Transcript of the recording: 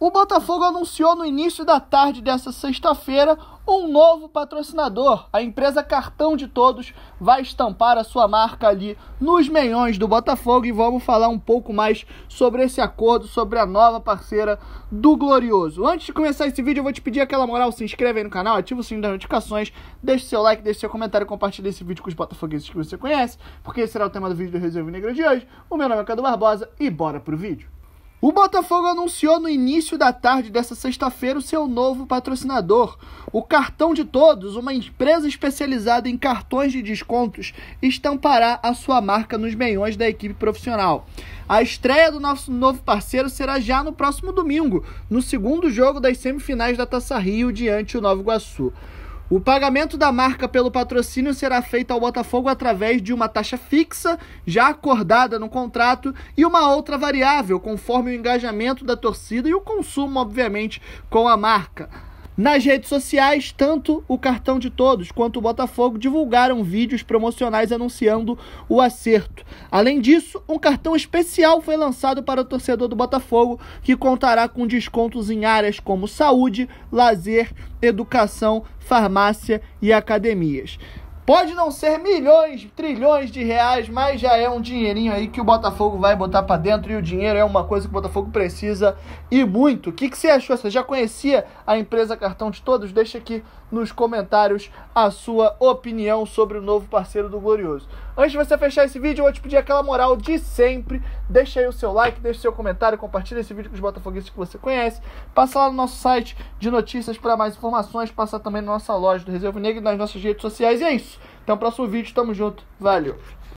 O Botafogo anunciou no início da tarde desta sexta-feira um novo patrocinador. A empresa Cartão de Todos vai estampar a sua marca ali nos meiões do Botafogo e vamos falar um pouco mais sobre esse acordo, sobre a nova parceira do Glorioso. Antes de começar esse vídeo, eu vou te pedir aquela moral, se inscreve aí no canal, ativa o sininho das notificações, deixe seu like, deixe seu comentário, compartilhe esse vídeo com os botafoguenses que você conhece, porque esse será o tema do vídeo do Resenha Negra de hoje. O meu nome é Cadu Barbosa e bora pro vídeo. O Botafogo anunciou no início da tarde desta sexta-feira o seu novo patrocinador. O Cartão de Todos, uma empresa especializada em cartões de descontos, estampará a sua marca nos meiões da equipe profissional. A estreia do nosso novo parceiro será já no próximo domingo, no segundo jogo das semifinais da Taça Rio diante o Novo Iguaçu. O pagamento da marca pelo patrocínio será feito ao Botafogo através de uma taxa fixa, já acordada no contrato, e uma outra variável, conforme o engajamento da torcida e o consumo, obviamente, com a marca. Nas redes sociais, tanto o Cartão de Todos quanto o Botafogo divulgaram vídeos promocionais anunciando o acerto. Além disso, um cartão especial foi lançado para o torcedor do Botafogo, que contará com descontos em áreas como saúde, lazer, educação, farmácia e academias. Pode não ser milhões, trilhões de reais, mas já é um dinheirinho aí que o Botafogo vai botar para dentro e o dinheiro é uma coisa que o Botafogo precisa e muito. O que, que você achou? Você já conhecia a empresa Cartão de Todos? Deixa aqui nos comentários a sua opinião sobre o novo parceiro do Glorioso. Antes de você fechar esse vídeo, eu vou te pedir aquela moral de sempre. Deixa aí o seu like, deixa o seu comentário, compartilha esse vídeo com os botafoguistas que você conhece. Passa lá no nosso site de notícias para mais informações, passa também na nossa loja do Reserva Negro e nas nossas redes sociais. E é isso. Até o próximo vídeo, tamo junto. Valeu!